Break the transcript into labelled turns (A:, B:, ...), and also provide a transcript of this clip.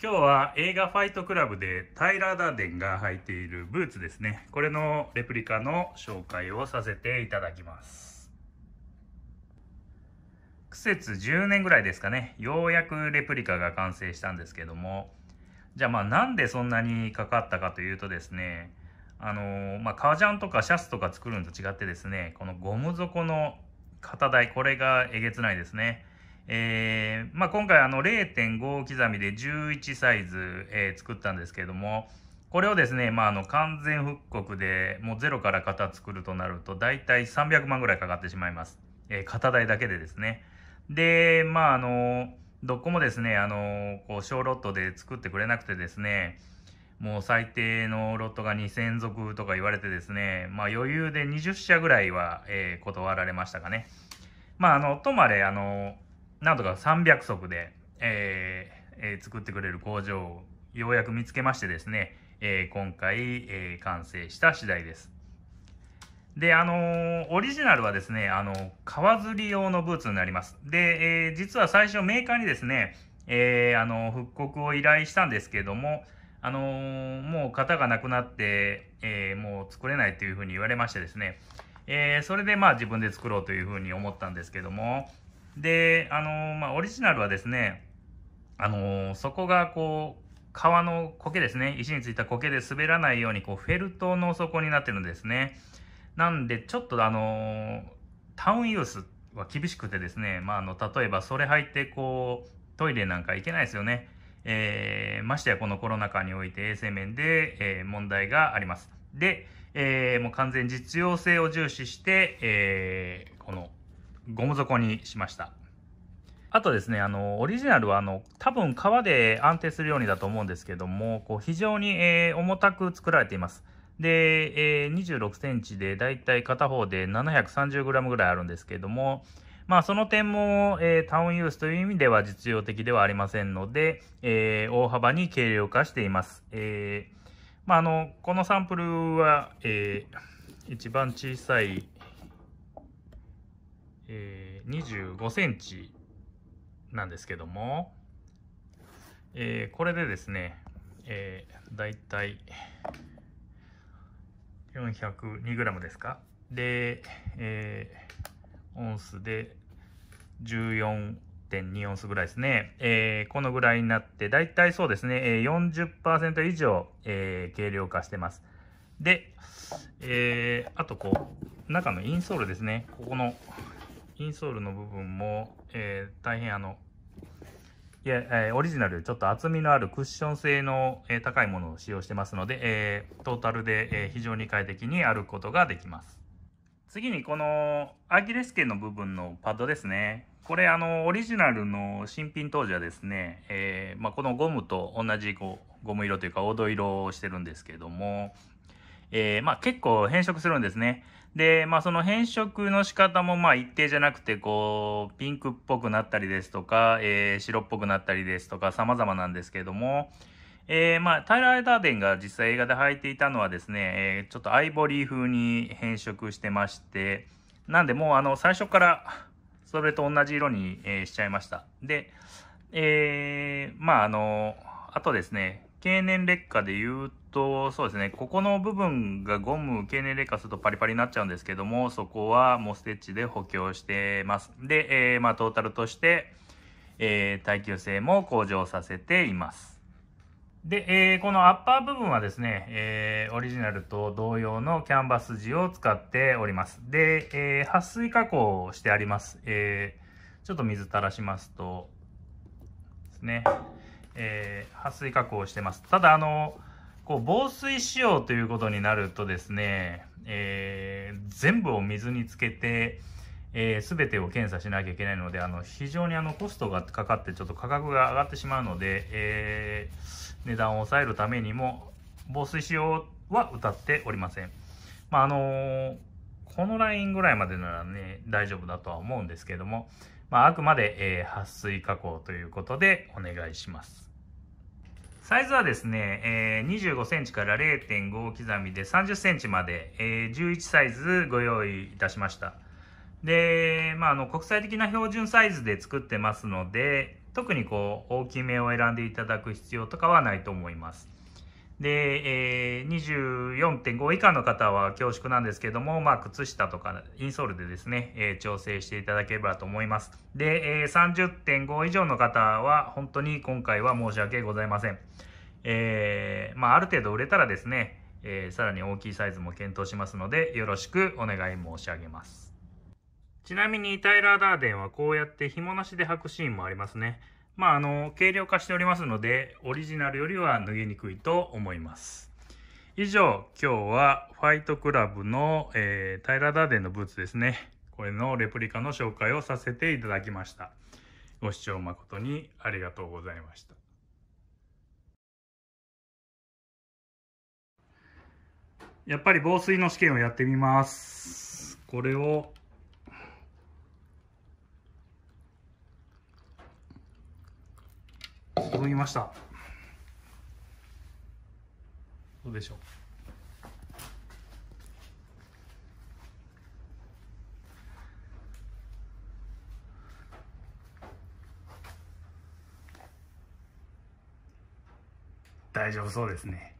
A: 今日は映画ファイトクラブでタイラー・ダーデンが履いているブーツですね。これのレプリカの紹介をさせていただきます。苦節10年ぐらいですかね。ようやくレプリカが完成したんですけども。じゃあまあなんでそんなにかかったかというとですね、あのまあ、革ジャンとかシャツとか作るのと違ってですね、このゴム底の型台、これがえげつないですね。えー、まあ、今回あの0.5刻みで11サイズ、えー、作ったんですけれどもこれをですね、まあ、あの完全復刻でもうゼロから型作るとなると大体300万ぐらいかかってしまいます、えー、型代だけでですねでまああのどこもですねあのこう小ロットで作ってくれなくてですねもう最低のロットが2000足とか言われてですね、まあ、余裕で20社ぐらいは、え断られましたかねまああのとまれあのなんとか300足で、えーえー、作ってくれる工場をようやく見つけましてですね、えー、今回、えー、完成した次第です。で、あのー、オリジナルはですね、あのー、川釣り用のブーツになります。で、えー、実は最初メーカーにですね、えー、あの復刻を依頼したんですけども、あのもう型がなくなって、えもう作れないというふうに言われましてですね、えそれでまあ自分で作ろうというふうに思ったんですけども、で、あのまあ、オリジナルはですね、あのそこがこう、川の苔ですね、石についた苔で滑らないように、こう、フェルトの底になってるんですね。なんで、ちょっとあのタウンユースは厳しくてですね、まあ、あの、例えばそれ入って、こう、トイレなんか行けないですよね。えー、ましてやこのコロナ禍において衛生面で、えー、問題があります。で、えー、もう完全実用性を重視して、えこのゴム底にしました。あとですね、あの、オリジナルは、あの、多分革で安定するようにだと思うんですけども、こう非常に、えー、重たく作られています。で、えー、26センチで、だいたい片方で 730g ぐらいあるんですけども、まあ、その点も、えー、タウンユースという意味では実用的ではありませんので、えー、大幅に軽量化しています。えー、まあ、あの、このサンプルは、えー、一番小さい、えー、25センチなんですけども、えー、これでですね、えー、だいたい 402g ですかで、えー、オンスで14.2オンスぐらいですね、えー、このぐらいになってだいたいそうですね40%以上、えー、軽量化してますで、えー、あとこう中のインソールですねここのインソールの部分も、えー、大変あのいや、えー、オリジナルちょっと厚みのあるクッション性の、えー、高いものを使用してますので、えー、トータルで、え非常に快適に歩くことができます次にこのアギレス腱の部分のパッドですねこれあのオリジナルの新品当時はですね、えまあ、このゴムと同じこうゴム色というか黄土色をしてるんですけどもえー、まあ、結構変色するんですね。で、まあその変色の仕方もまあ一定じゃなくて、こう、ピンクっぽくなったりですとか、えー、白っぽくなったりですとか、様々なんですけれども、えー、まあ、タイラー・ダーデンが実際映画で履いていたのはですね、えー、ちょっとアイボリー風に変色してまして、なんでもうあの、最初からそれと同じ色に、えしちゃいました。で、えまああの、あとですね、経年劣化で言うと、そうですね、ここの部分がゴム経年劣化するとパリパリになっちゃうんですけども、そこはもうステッチで補強してます。で、えー、まあ、トータルとして、えー、耐久性も向上させています。で、えー、このアッパー部分はですね、えー、オリジナルと同様のキャンバス地を使っております。で、えー、撥水加工をしてあります。えちょっと水垂らしますと、ですね。えー、撥水加工をしてます。ただ、あの、こう防水仕様ということになるとですね、えー、全部を水につけて、えー、全てを検査しなきゃいけないのであの非常にあのコストがかかってちょっと価格が上がってしまうので、えー、値段を抑えるためにも防水仕様は歌っておりません。まああのこのラインぐらいまでならね大丈夫だとは思うんですけども、まあ、あくまで、え撥水加工ということでお願いします。サイズはですね、えー、25センチから0.5刻みで30センチまで、えー、11サイズご用意いたしました。で、まあ、あの、国際的な標準サイズで作ってますので、特にこう、大きめを選んでいただく必要とかはないと思います。で、えー、24.5以下の方は恐縮なんですけども、まあ、靴下とかインソールでですね、えー、調整していただければと思います。で、えー、30.5以上の方は、本当に今回は申し訳ございません。えー、まあ、ある程度売れたらですね、えー、さらに大きいサイズも検討しますので、よろしくお願い申し上げます。ちなみに、タイラー・ダーデンはこうやって紐なしで履くシーンもありますね。まあ、あの、軽量化しておりますので、オリジナルよりは脱げにくいと思います。以上、今日はファイトクラブの、えー、タイラダーデンのブーツですね。これのレプリカの紹介をさせていただきました。ご視聴誠にありがとうございました。やっぱり防水の試験をやってみます。これを届きましたどうでしょう大丈夫そうですね